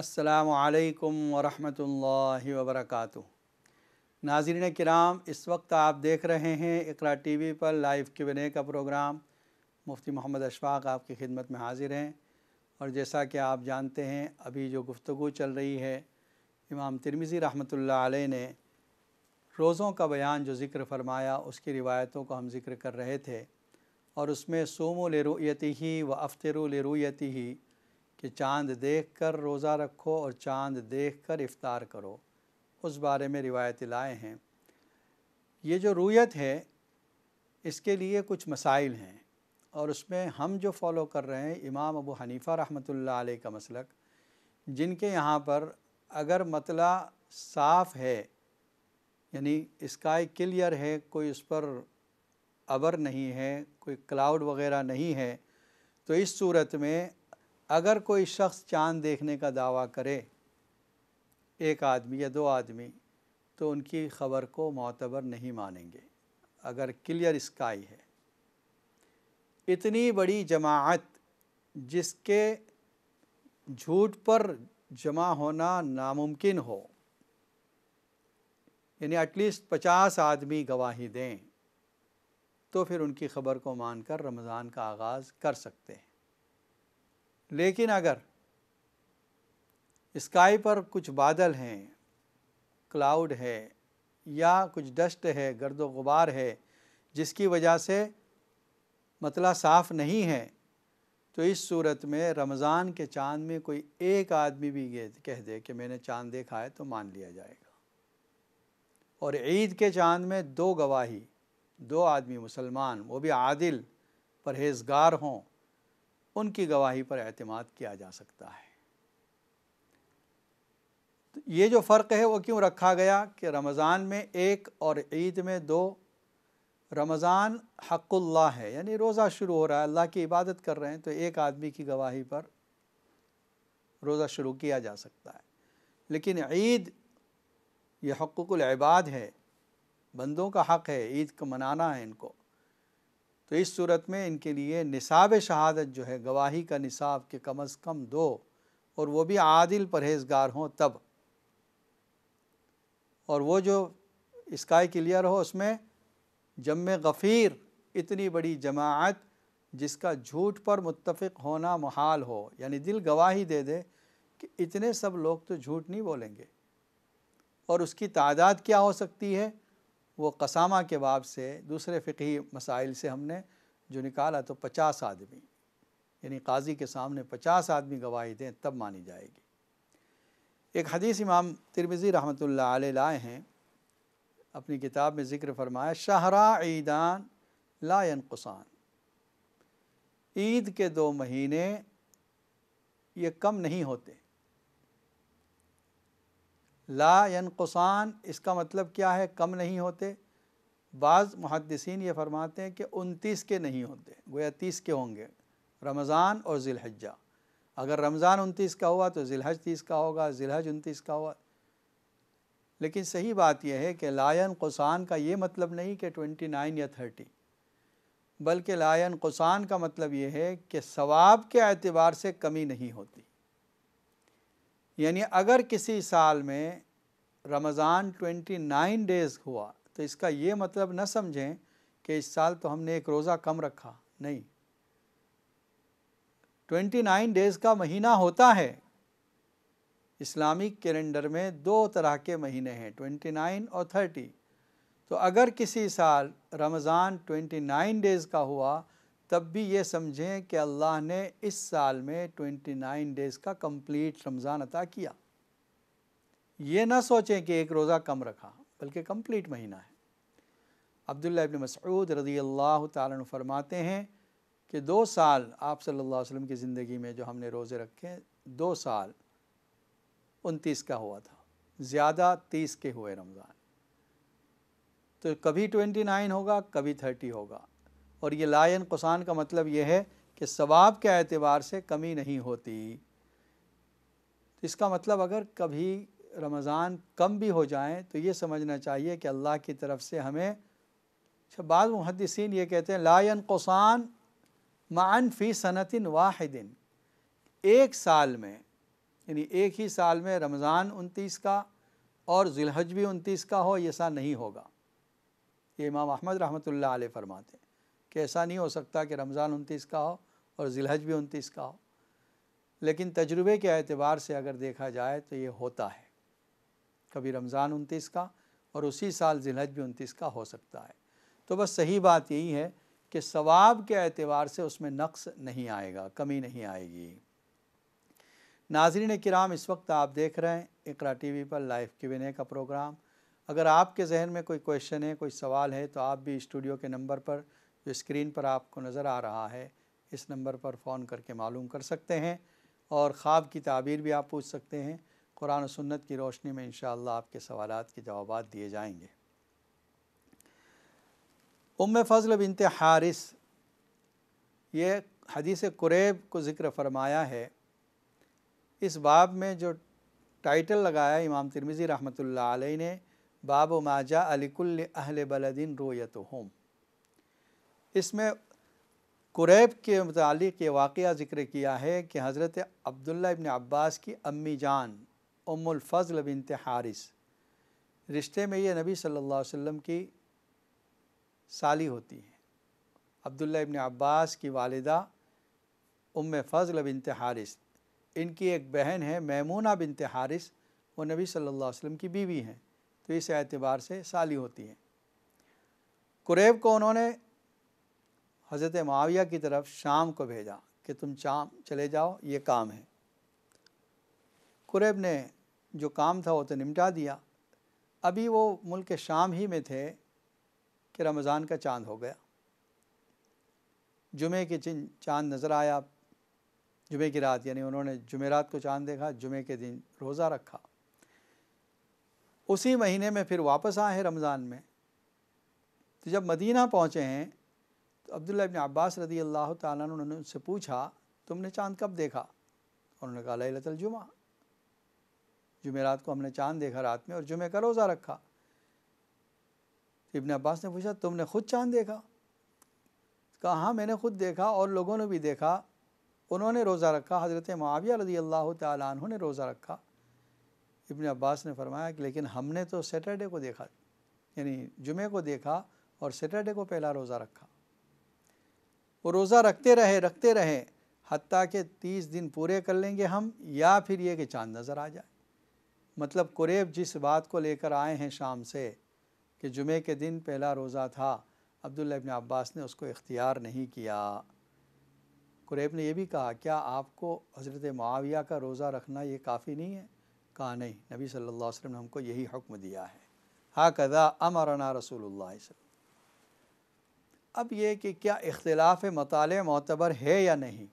असलकम वरहमल वबरक नाजरन कराम इस वक्त आप देख रहे हैं इकरा टी वी पर लाइव बने का प्रोग्राम मुफ्ती मोहम्मद अशफाक आपकी खिदमत में हाजिर हैं और जैसा कि आप जानते हैं अभी जो गुफ्तु चल रही है इमाम तिरमिज़ी रहमत ने रोज़ों का बयान जो ज़िक्र फरमाया उसकी रिवायतों को हम ज़िक्र कर रहे थे और उसमें सोमो ले ही व अफ्तरो ले ही कि चांद देख कर रोज़ा रखो और चांद देख कर इफ़ार करो उस बारे में रिवायत लाए हैं ये जो रूयत है इसके लिए कुछ मसाइल हैं और उसमें हम जो फॉलो कर रहे हैं इमाम अबू हनीफ़ा रहमतुल्लाह अलैह का मसलक जिनके यहाँ पर अगर मतला साफ़ है यानी स्काई क्लियर है कोई उस पर अबर नहीं है कोई क्लाउड वगैरह नहीं है तो इस सूरत में अगर कोई शख्स चांद देखने का दावा करे एक आदमी या दो आदमी तो उनकी ख़बर को मोतबर नहीं मानेंगे अगर क्लियर स्काई है इतनी बड़ी जमात जिसके झूठ पर जमा होना नामुमकिन हो यानी एटलीस्ट पचास आदमी गवाही दें तो फिर उनकी ख़बर को मानकर रमज़ान का आगाज़ कर सकते हैं लेकिन अगर स्काई पर कुछ बादल हैं क्लाउड है या कुछ डस्ट है गर्द गुबार है जिसकी वजह से मतला साफ़ नहीं है तो इस सूरत में रमज़ान के चांद में कोई एक आदमी भी ये कह दे कि मैंने चांद देखा है तो मान लिया जाएगा और ईद के चांद में दो गवाही दो आदमी मुसलमान वो भी आदिल परहेजगार हों उनकी गवाही पर अतमाद किया जा सकता है तो ये जो फ़र्क है वो क्यों रखा गया कि रमज़ान में एक और ईद में दो रमज़ान हक़ुल्ला है यानी रोज़ा शुरू हो रहा है अल्लाह की इबादत कर रहे हैं तो एक आदमी की गवाही पर रोज़ा शुरू किया जा सकता है लेकिन ईद ये हक़ुल इबाद है बंदों का हक़ है ईद को मनाना है इनको तो इस सूरत में इनके लिए निसाब शहादत जो है गवाही का निसाब के कम अज़ कम दो और वो भी आदिल परहेजगार हों तब और वो जो स्काई क्लियर हो उसमें जम गफ़ीर इतनी बड़ी जमात जिसका झूठ पर मुतफ़ होना महाल हो यानी दिल गवाही दे दे कि इतने सब लोग तो झूठ नहीं बोलेंगे और उसकी तादाद क्या हो सकती है वो कसामा के बाब से दूसरे फ़िकी मसाइल से हमने जो निकाला तो पचास आदमी यानी काजी के सामने पचास आदमी गवाही दें तब मानी जाएगी एक हदीस इमाम तिरमिज़ी रहमत लाए हैं अपनी किताब में ज़िक्र फरमाया शहरा ईदान लायन कुसान ईद के दो महीने ये कम नहीं होते ला कुसान इसका मतलब क्या है कम नहीं होते बाज़ मुहदसिन ये फरमाते हैं कि उनतीस के नहीं होते गोया तीस के होंगे रमज़ान और ज़िलहजा अगर रमज़ान उनतीस का हुआ तो ज़िलहज तीस का होगा ज़िलहज उनतीस का हुआ लेकिन सही बात यह है कि लायन कुसान का ये मतलब नहीं कि ट्वेंटी नाइन या थर्टी बल्कि लायन कुसान का मतलब ये है कि सवाब के अतबार से कमी नहीं होती यानी अगर किसी साल में रमज़ान 29 डेज़ हुआ तो इसका ये मतलब न समझें कि इस साल तो हमने एक रोज़ा कम रखा नहीं 29 डेज़ का महीना होता है इस्लामिक कैलेंडर में दो तरह के महीने हैं 29 और 30 तो अगर किसी साल रमज़ान 29 डेज़ का हुआ तब भी ये समझें कि अल्लाह ने इस साल में 29 डेज़ का कंप्लीट रमज़ान अता किया ये ना सोचें कि एक रोज़ा कम रखा बल्कि कंप्लीट महीना है अब्दुल्ला इबन मसऊद रज़ी अल्लाह तारन फरमाते हैं कि दो साल आप सल्लल्लाहु अलैहि वसल्लम की ज़िंदगी में जो हमने रोज़े रखे दो साल उनतीस का हुआ था ज़्यादा तीस के हुए रमज़ान तो कभी ट्वेंटी नाइन होगा कभी थर्टी होगा और ये लायन कुसान का मतलब ये है कि सवाब के अतबार से कमी नहीं होती तो इसका मतलब अगर कभी रमज़ान कम भी हो जाए तो ये समझना चाहिए कि अल्लाह की तरफ से हमें अच्छा बाद मुहदसिन ये कहते हैं लायन कुसान मान फ़ी सनतिन वाहिदिन एक साल में यानी एक ही साल में रमज़ान उनतीस का और जिलहज भी उनतीस का हो ऐसा नहीं होगा ये इमाम अहमद रहमत ला फरमाते हैं कि ऐसा नहीं हो सकता कि रमज़ान उनतीस का हो और ज़िलहज भी उनतीस का हो लेकिन तजुर्बे के अतबार से अगर देखा जाए तो ये होता है कभी रमज़ान उनतीस का और उसी साल ज़िलहज भी उनतीस का हो सकता है तो बस सही बात यही है कि सवाब के अतबार से उसमें नक्स नहीं आएगा कमी नहीं आएगी नाजरीन कराम इस वक्त आप देख रहे हैं इकरा टीवी पर लाइव क्यूने का प्रोग्राम अगर आपके जहन में कोई क्वेश्चन है कोई सवाल है तो आप भी स्टूडियो के नंबर पर जो स्क्रीन पर आपको नज़र आ रहा है इस नंबर पर फ़ोन करके मालूम कर सकते हैं और ख़्वाब की ताबीर भी आप पूछ सकते हैं कुरान सुन्नत की रोशनी में इन आपके सवाल के जवाब दिए जाएंगे उम फ़ज़ल बिनत हारिस ये हदीस कुरेब को ज़िक्र फरमाया है इस बाब में जो टाइटल लगाया इमाम तिरमिज़ी रहमत अलैह ने बाब माजा अलिकुल्ल अहल बलदिन रोयत होम इसमें कुरैब के मतलब ये वाक़ ज़िक्र किया है कि हज़रत अब्दुल्ला इबन अब्बास की अम्मी जान उमुलफ़ल बिन हारिस रिश्ते में ये नबी सल्लल्लाहु अलैहि वसल्लम की साली होती हैं अब्दुल्ला इबन अब्बास की वालदा उम फ़ल बिन हारिस इनकी एक बहन है मैमूना बिन हारिस वो नबी सल्लल्लाहु अलैहि वसल्लम की बीवी हैं तो इस एतबार से साली होती हैं कुरेब को उन्होंने हज़रत माविया की तरफ शाम को भेजा कि तुम शाम चले जाओ ये काम है कुरैब ने जो काम था वो तो निमटा दिया अभी वो मुल्क शाम ही में थे कि रमज़ान का चांद हो गया जुमे के दिन चांद नज़र आया जुमे की रात यानी उन्होंने जुमेरात को चांद देखा जुमे के दिन रोज़ा रखा उसी महीने में फिर वापस आए हैं रमज़ान में तो जब मदीना पहुँचे हैं तो अब्दुल्ला इबन अब्बास रदी अल्लाह तन उनसे पूछा तुमने चांद कब देखा उन्होंने कहा लतल जुमा जुमेरात को हमने चांद देखा रात में और जुमे का रोज़ा रखा इबन अब्बास ने पूछा तुमने खुद चांद देखा कहा हाँ मैंने खुद देखा और लोगों ने भी देखा उन्होंने रोज़ा रखा हज़रत माविया रदी अल्लाह तु ने रोज़ा रखा इबन अब्बास ने फरमाया कि लेकिन हमने तो सैटरडे को देखा यानी जुमे को देखा और सैटरडे को पहला रोज़ा रखा वो रोज़ा रखते रहे रखते रहे हती के तीस दिन पूरे कर लेंगे हम या फिर ये कि चाँद नज़र आ जाए मतलब कुरेब जिस बात को लेकर आए हैं शाम से कि जुमे के दिन पहला रोज़ा था अब्दुल्ला अबिन अब्बास ने उसको इख्तियार नहीं किया कुरेब ने यह भी कहा क्या आपको हज़रत माविया का रोज़ा रखना ये काफ़ी नहीं है कहा नहीं नबी सल्लल्लाहु अलैहि वसल्लम ने हमको यही हुक्म दिया है हा कदा अमरना रसूल अब ये कि क्या इख्तलाफ मताल मोतबर है या नहीं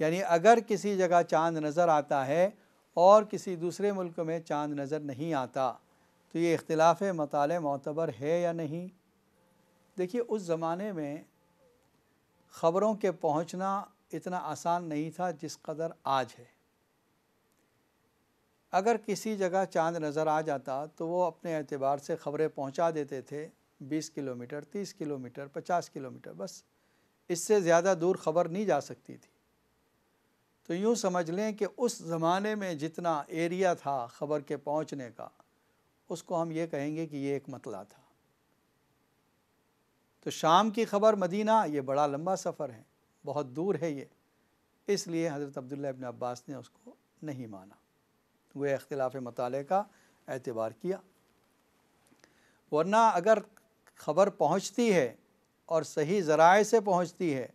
यानी अगर किसी जगह चांद नज़र आता है और किसी दूसरे मुल्क में चांद नज़र नहीं आता तो ये इख्तलाफ मताल मोतबर है या नहीं देखिए उस ज़माने में ख़बरों के पहुंचना इतना आसान नहीं था जिस कदर आज है अगर किसी जगह चांद नज़र आ जाता तो वो अपने अतबार से ख़बरें पहुंचा देते थे 20 किलोमीटर 30 किलोमीटर 50 किलोमीटर बस इससे ज़्यादा दूर खबर नहीं जा सकती थी तो यूँ समझ लें कि उस ज़माने में जितना एरिया था ख़बर के पहुँचने का उसको हम ये कहेंगे कि ये एक मतला था तो शाम की खबर मदीना ये बड़ा लंबा सफ़र है बहुत दूर है ये इसलिए हज़रत अब्दुल्ला अबिन अब्बास ने उसको नहीं माना वह अख्तिलाफ़ मताले का एतबार किया वरना अगर खबर पहुंचती है और सही ज़राए से पहुंचती है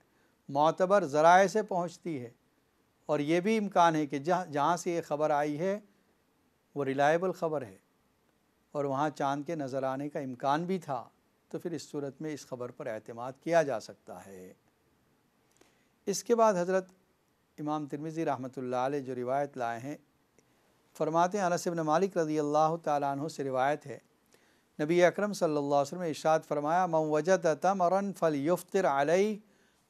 मोतबर ज़राए से पहुंचती है और ये भी इम्कान है कि जहाँ जहाँ से ये ख़बर आई है वो रिलायबल ख़बर है और वहाँ चाँद के नज़र आने का इम्कान भी था तो फिर इस सूरत में इस ख़बर पर अतमाद किया जा सकता है इसके बाद हज़रत इमाम तिरमिज़ी रहमत जो रिवायत लाए हैं फरमाते अनसब मालिक रज़ी अल्लाह तु से रिवायत है नबी अकरम सल्लल्लाहु अलैहि वसल्लम ने फरमाया मम वजद तमरन फल युफ्तर अलई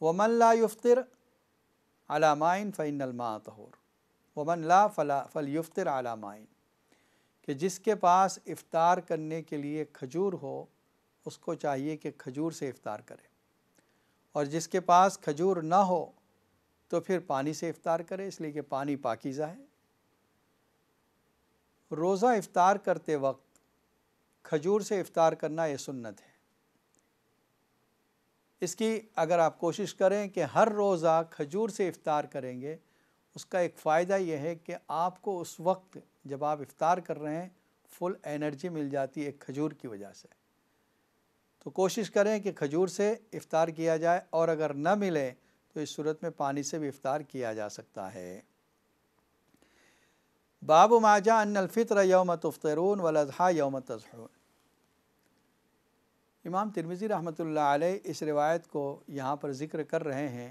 वमन ला युफ्तर अलामाइन अलमा तहर वमन ला फला फल युफ्तर माइन कि जिसके पास इफ़ार करने के लिए खजूर हो उसको चाहिए कि खजूर से इफ़ार करे और जिसके पास खजूर ना हो तो फिर पानी से इफ़ार करे इसलिए कि पानी पाकिज़ा है रोज़ा इफ़ार करते वक्त खजूर से इफ़ार करना ये सुन्नत है इसकी अगर आप कोशिश करें कि हर रोज़ आप खजूर से इफ़ार करेंगे उसका एक फ़ायदा यह है कि आपको उस वक्त जब आप इफ़ार कर रहे हैं फुल एनर्जी मिल जाती है एक खजूर की वजह से तो कोशिश करें कि खजूर से इफ़ार किया जाए और अगर न मिले तो इस सूरत में पानी से भी इफ़ार किया जा सकता है बाबू माजा अनफ़ितर यौम तफ्तरून वलहा यौम तजहून इमाम तिरमिज़ी रहमतुल्लाह अलैह इस रिवायत को यहाँ पर ज़िक्र कर रहे हैं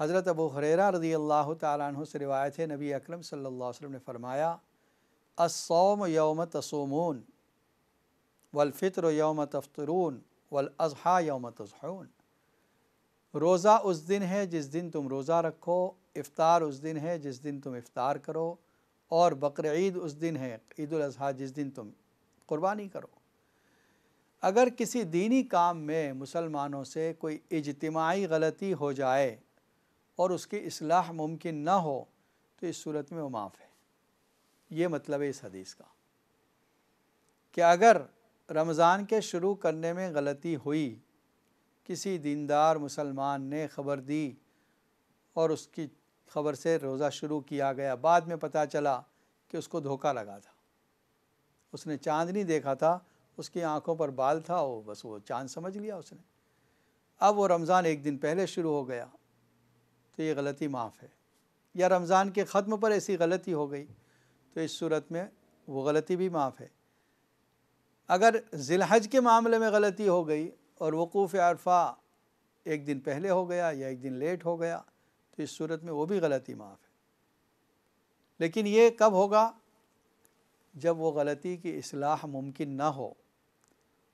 हज़रत अबू हरेरा रदी अल्लाह तु से रिवायत है नबी अकरम सल्लल्लाहु अलैहि वसल्लम ने फरमाया असोम यौम तसोमून वलफर यौम तफ्तरून वलअज़ा यौम तजहून रोज़ा उस दिन है जिस दिन तुम रोज़ा रखो इफ़ार उस दिन है जिस दिन तुम इफ़ार करो और बकर ईद उस दिन है ईद अजहा जिस दिन तुम क़ुरबानी करो अगर किसी दीनी काम में मुसलमानों से कोई इजतमाही गलती हो जाए और उसकी असलाह मुमकिन ना हो तो इस सूरत में वो माफ़ है ये मतलब है इस हदीस का कि अगर रमज़ान के शुरू करने में गलती हुई किसी दीनदार मुसलमान ने ख़बर दी और उसकी ख़बर से रोज़ा शुरू किया गया बाद में पता चला कि उसको धोखा लगा था उसने चांद नहीं देखा था उसकी आंखों पर बाल था वो बस वो चांद समझ लिया उसने अब वो रमज़ान एक दिन पहले शुरू हो गया तो ये गलती माफ़ है या रमज़ान के ख़त्म पर ऐसी गलती हो गई तो इस सूरत में वो गलती भी माफ़ है अगर ज़िलहज के मामले में गलती हो गई और वक़ूफ़ अरफा एक दिन पहले हो गया या एक दिन लेट हो गया तो इस सूरत में वो भी गलती माफ़ है लेकिन ये कब होगा जब वो गलती की असलाह मुमकिन ना हो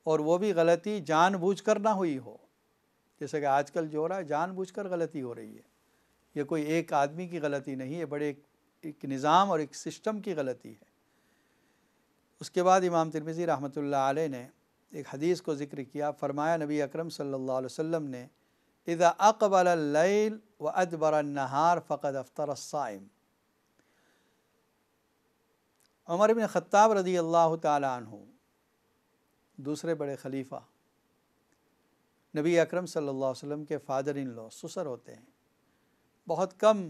और वो भी गलती जानबूझकर ना हुई हो जैसे कि आजकल जो हो रहा है जानबूझकर गलती हो रही है ये कोई एक आदमी की गलती नहीं है बड़े एक, एक निज़ाम और एक सिस्टम की गलती है उसके बाद इमाम तिरमिज़ी रहमत आल ने एक हदीस को ज़िक्र किया फ़रमाया नबी अकरम सल्लल्लाहु अलैहि वसल्लम ने इज़ा अकबल लैल व अदबर नहार फ़कद अफ्तर साइम उमर बिन ख़त्ताब रजी अल्लाह तु दूसरे बड़े खलीफा नबी अकरम सल्लल्लाहु अलैहि वसल्लम के फ़ादर इन लॉ सुसर होते हैं बहुत कम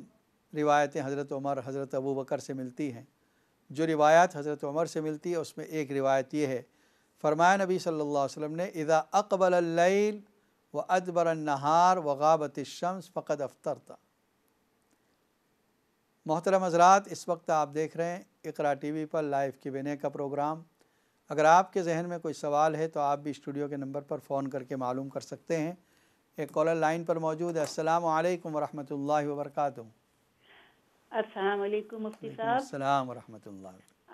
रिवायतें हज़रत उमर हज़रत अबू बकर से मिलती हैं जो रिवायत हज़रत उमर से मिलती है उसमें एक रिवायत ये है फ़रमाया नबी सल्लल्लाहु अलैहि वसल्लम ने इदा अकबल लैल व अदबर नहार व गाबत शम्स फ़कद अफ्तर था मोहतरम हजरात इस वक्त आप देख रहे हैं इकरा टी वी पर लाइव किबने का प्रोग्राम अगर आपके जहन में कोई सवाल है तो आप भी स्टूडियो के नंबर पर फ़ोन करके मालूम कर सकते हैं एक कॉलर लाइन पर मौजूद है असल वालेकुम वरहमतुल्लाहि असल अस्सलाम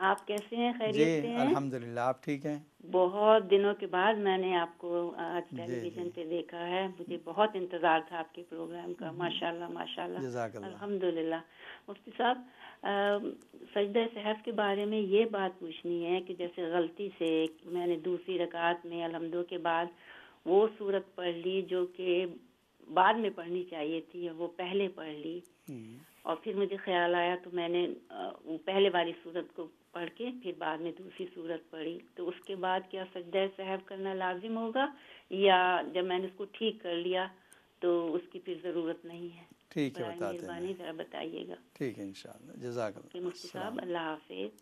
आप कैसे हैं खैरियत हैं अल्हम्दुलिल्लाह आप ठीक हैं बहुत दिनों के बाद मैंने आपको आज टेलीविजन पे देखा है मुझे बहुत इंतजार था आपके प्रोग्राम का हम्म। माशाल्लाह माशाल्लाह अल्हम्दुलिल्लाह मुफ्ती साहब सजदा सहफ के बारे में ये बात पूछनी है कि जैसे गलती से मैंने दूसरी रकात में अलहमदो के बाद वो सूरत पढ़ ली जो कि बाद में पढ़नी चाहिए थी वो पहले पढ़ ली हम्म। और फिर मुझे ख्याल आया तो मैंने पहले वाली सूरत को पढ़ के फिर बाद में दूसरी सूरत पढ़ी तो उसके बाद क्या सजदा सहब करना लाजिम होगा या जब मैंने उसको ठीक कर लिया तो उसकी फिर ज़रूरत नहीं है ठीक है बताते मेहरबानी ज़रा बताइएगा ठीक है इंशाल्लाह जजाक मुफ्ती साहब अल्लाह हाफिज़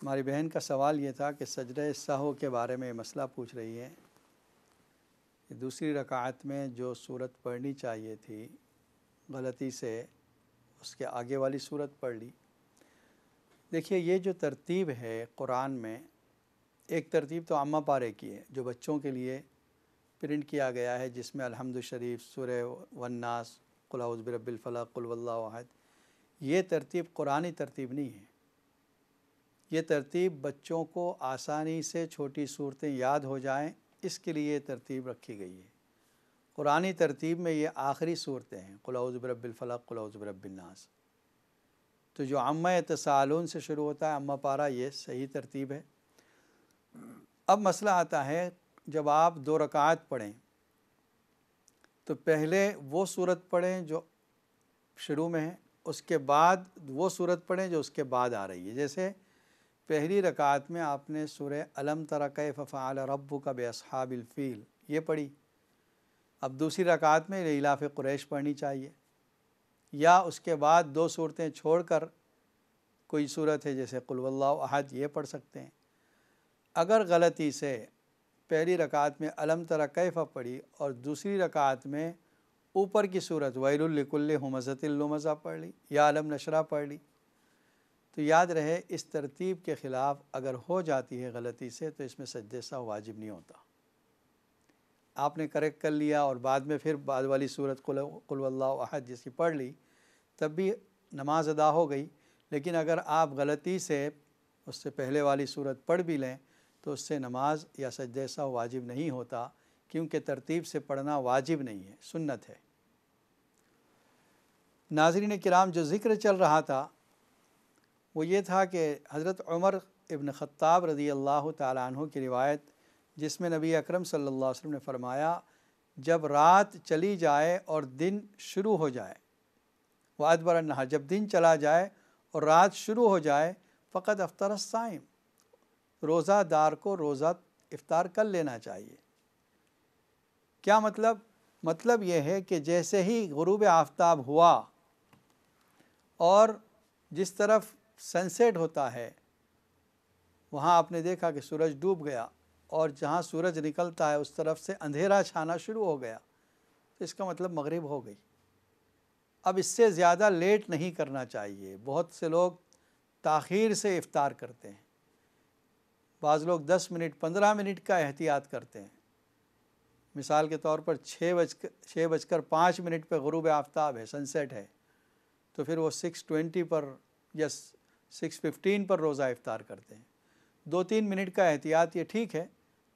हमारी बहन का सवाल ये था कि सजद सहो के बारे में मसला पूछ रही है दूसरी रकात में जो सूरत पढ़नी चाहिए थी गलती से उसके आगे वाली सूरत पढ़ ली देखिए ये जो तरतीब है कुरान में एक तरतीब तो आमा पारे की है जो बच्चों के लिए प्रिंट किया गया है जिसमें अलहमद शरीफ सुर वन्नास कुलाउज़बिरबिलफ़ला कुलवल्लाहद ये तरतीब कुरानी तरतीब नहीं है ये तरतीब बच्चों को आसानी से छोटी सूरतें याद हो जाएं इसके लिए तरतीब रखी गई है पुरानी तरतीब में ये आखिरी सूरतें हैं कुलाउज़बरबिलफल कुलाउज़बरबिलनास तो जो अम्मा तसालून से शुरू होता है अम्मा पारा ये सही तरतीब है अब मसला आता है जब आप दो रकात पढ़ें तो पहले वो सूरत पढ़ें जो शुरू में है उसके बाद वो सूरत पढ़ें जो उसके बाद आ रही है जैसे पहली रकात में आपने सुर अलम तरक़ फ़फ़ाल रब्बू का बेसहाबिलफ़ील ये पढ़ी अब दूसरी रकात में इलाफ़ क्रैश पढ़नी चाहिए या उसके बाद दो सूरतें छोड़कर कोई सूरत है जैसे कुलवल्ला अहद ये पढ़ सकते हैं अगर गलती से पहली रकात में अलम तर कैफ़ा पढ़ी और दूसरी रकात में ऊपर की सूरत वैलकुल्ल हमज़तिलमज़ा पढ़ ली या अलम नशरा पढ़ ली तो याद रहे इस तरतीब के ख़िलाफ़ अगर हो जाती है गलती से तो इसमें सज्जे वाजिब नहीं होता आपने करेक्ट कर लिया और बाद में फिर बाद वाली सूरत कुल्लाहद जैसी पढ़ ली तब भी नमाज अदा हो गई लेकिन अगर आप गलती से उससे पहले वाली सूरत पढ़ भी लें तो उससे नमाज या सज वाजिब नहीं होता क्योंकि तरतीब से पढ़ना वाजिब नहीं है सुन्नत है नाजरीन कराम जो ज़िक्र चल रहा था वो ये था कि हज़रत उमर इबन ख़त्ताब रज़ी अल्लाह तु की रिवायत जिसमें नबी अकरम सल्लल्लाहु अलैहि वसल्लम ने फरमाया जब रात चली जाए और दिन शुरू हो जाए वादबर नहा जब दिन चला जाए और रात शुरू हो जाए फ़कत अफ्तर साइम रोज़ादार को रोज़ा इफ़ार कर लेना चाहिए क्या मतलब मतलब यह है कि जैसे ही गरूब आफ्ताब हुआ और जिस तरफ सनसेट होता है वहाँ आपने देखा कि सूरज डूब गया और जहाँ सूरज निकलता है उस तरफ से अंधेरा छाना शुरू हो गया तो इसका मतलब मगरिब हो गई अब इससे ज़्यादा लेट नहीं करना चाहिए बहुत से लोग ताखीर से इफ़ार करते हैं बाज़ लोग दस मिनट पंद्रह मिनट का एहतियात करते हैं मिसाल के तौर पर छः बज छः बजकर पाँच मिनट पर गरूब आफ्ताब है सनसेट है तो फिर वो सिक्स ट्वेंटी पर या सिक्स फिफ्टीन पर रोज़ा इफ़ार करते हैं दो तीन मिनट का एहतियात ये ठीक है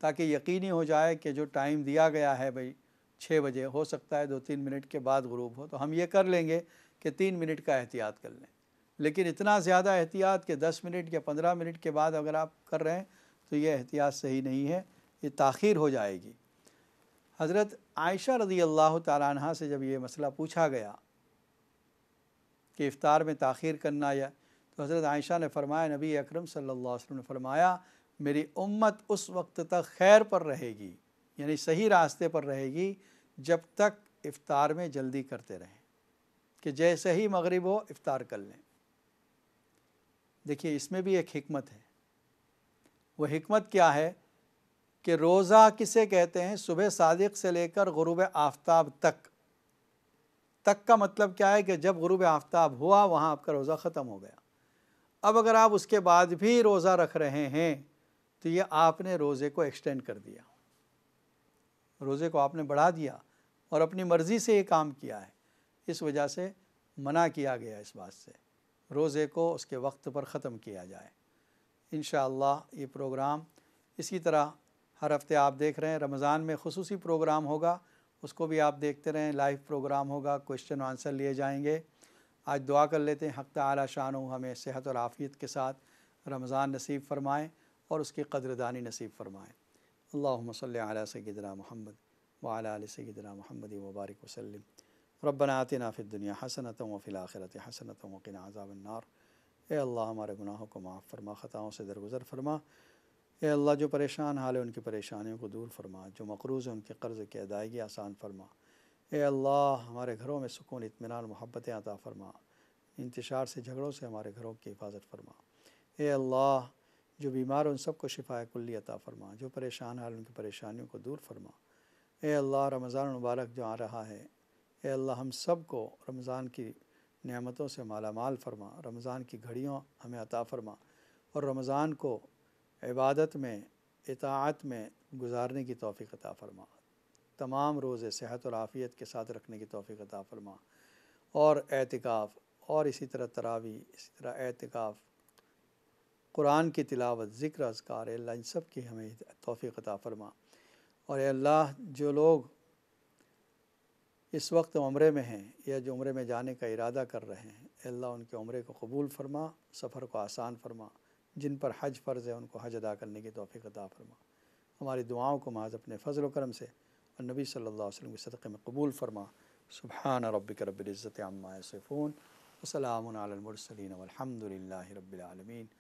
ताकि यकीनी हो जाए कि जो टाइम दिया गया है भाई छः बजे हो सकता है दो तीन मिनट के बाद ग्रूब हो तो हम ये कर लेंगे कि तीन मिनट का एहतियात कर लें लेकिन इतना ज़्यादा एहतियात कि दस मिनट या पंद्रह मिनट के बाद अगर आप कर रहे हैं तो ये एहतियात सही नहीं है ये ताखिर हो जाएगी हज़रत आयशा रदी अल्लाह तारा से जब ये मसला पूछा गया कि इफ़ार में ताखिर करना या तो हज़रत आयशा ने फरमाया नबी अक्रम सल्ला वसम ने फरमाया मेरी उम्मत उस वक्त तक खैर पर रहेगी यानी सही रास्ते पर रहेगी जब तक इफ़ार में जल्दी करते रहें कि जैसे ही मगरिब हो इफ़ार कर लें देखिए इसमें भी एक हमत है वह हमत क्या है कि रोज़ा किसे कहते हैं सुबह सादिक से लेकर गुरूब आफ्ताब तक तक का मतलब क्या है कि जब गरूब आफ्ताब हुआ वहाँ आपका रोज़ा ख़त्म हो गया अब अगर आप उसके बाद भी रोज़ा रख रहे हैं तो ये आपने रोज़े को एक्सटेंड कर दिया रोज़े को आपने बढ़ा दिया और अपनी मर्ज़ी से ये काम किया है इस वजह से मना किया गया इस बात से रोज़े को उसके वक्त पर ख़त्म किया जाए इन ये प्रोग्राम इसी तरह हर हफ्ते आप देख रहे हैं रमज़ान में खसूस प्रोग्राम होगा उसको भी आप देखते रहें लाइव प्रोग्राम होगा क्वेश्चन आंसर लिए जाएंगे आज दुआ कर लेते हैं हक़ आला शान हमें सेहत और आफ़ियत के साथ रमज़ान नसीब फरमाएँ और उसकी कदरदानी नसीब फ़रमाएँ अल्लाम सल सदना महमद वाल सदना महमद वबारक वसलम रबनातना फ़िदुनिया हसनत वफ़िलाखरत हसनत वकिन आज़ाबनार ए अल्लाह हमारे गुनाहों को माफ़ फरमा ख़ताओं से दरगुजर फरमा ए अल्लाह जो परेशान हाल है उनकी परेशानियों को दूर फरमा जो मकरूज़ है उनके कर्ज़ की अदायगी आसान फरमा ए अल्लाह हमारे घरों में सुकून इतमान मोहब्बतें अता फरमा इंतशार से झगड़ों से हमारे घरों की हिफाजत फरमा ए अल्लाह जो बीमार उन सबको शिफा कुल्ली अता फरमा जो परेशान हाल उनकी परेशानियों को दूर फरमा ए अल्लाह रमज़ान मुबारक जो आ रहा है ए अल्लाह हम सब को रमज़ान की नियामतों से मालामाल फरमा रमज़ान की घड़ियों हमें अता फरमा और रमज़ान को इबादत में इतात में गुजारने की तोफ़ी अता फरमा तमाम रोज़े सेहत और आफ़ियत के साथ रखने की तोफ़ी अता फरमा और एहतिकाफ़ और इसी तरह तरावी इसी तरह एहतिकाफ़ कुरान की तिलावत ज़िक्र अजकार अल्लाह इन सब की हमें तोफ़ी अता फ़रमा और अल्लाह जो लोग इस वक्त उम्र में हैं या जो उम्र में जाने का इरादा कर रहे हैं अल्लाह उनके उम्र को कबूल फरमा सफ़र को आसान फरमा जिन पर हज फ़र्ज़ है उनको हज अदा करने की तोफ़ी अता फ़रमा हमारी दुआओं को माज अपने फजल करम से और नबी सल्ला वसलम के सदक़े में कबूल फरमा सुबहान रबिक रबिल्ज़त अम्मा सफ़ून वसलामसलिन अलहमदिल्ला रबालमीन